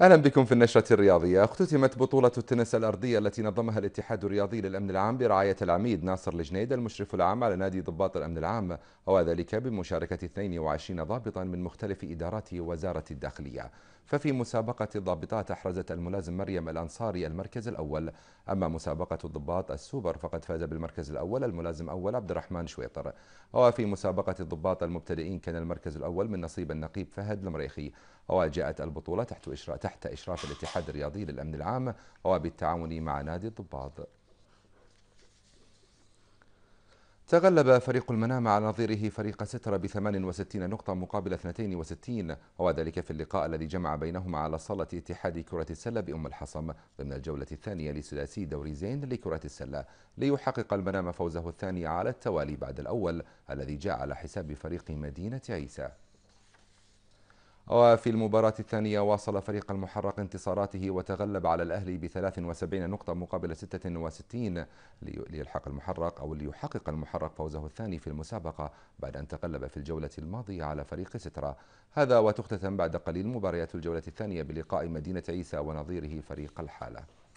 اهلا بكم في النشره الرياضيه اختتمت بطوله التنس الارضيه التي نظمها الاتحاد الرياضي للامن العام برعايه العميد ناصر الجنيد المشرف العام على نادي ضباط الامن العام وذلك بمشاركه 22 ضابطا من مختلف ادارات وزاره الداخليه ففي مسابقة الضابطات أحرزت الملازم مريم الأنصاري المركز الأول أما مسابقة الضباط السوبر فقد فاز بالمركز الأول الملازم أول عبد الرحمن شويطر وفي مسابقة الضباط المبتدئين كان المركز الأول من نصيب النقيب فهد المريخي وجاءت البطولة تحت إشراف, تحت إشراف الاتحاد الرياضي للأمن العام وبالتعاون مع نادي الضباط تغلب فريق المنام على نظيره فريق سترة ب 68 نقطة مقابل 62 وذلك في اللقاء الذي جمع بينهما على صالة اتحاد كرة السلة بأم الحصم ضمن الجولة الثانية لثلاثي دوري زين لكرة السلة ليحقق المنام فوزه الثاني على التوالي بعد الأول الذي جاء على حساب فريق مدينة عيسى وفي المباراة الثانية واصل فريق المحرق انتصاراته وتغلب على الأهلي ب 73 نقطة مقابل 66 ليلحق المحرق أو ليحقق المحرق فوزه الثاني في المسابقة بعد أن تغلب في الجولة الماضية على فريق سترة هذا وتختتم بعد قليل مباريات الجولة الثانية بلقاء مدينة عيسى ونظيره فريق الحالة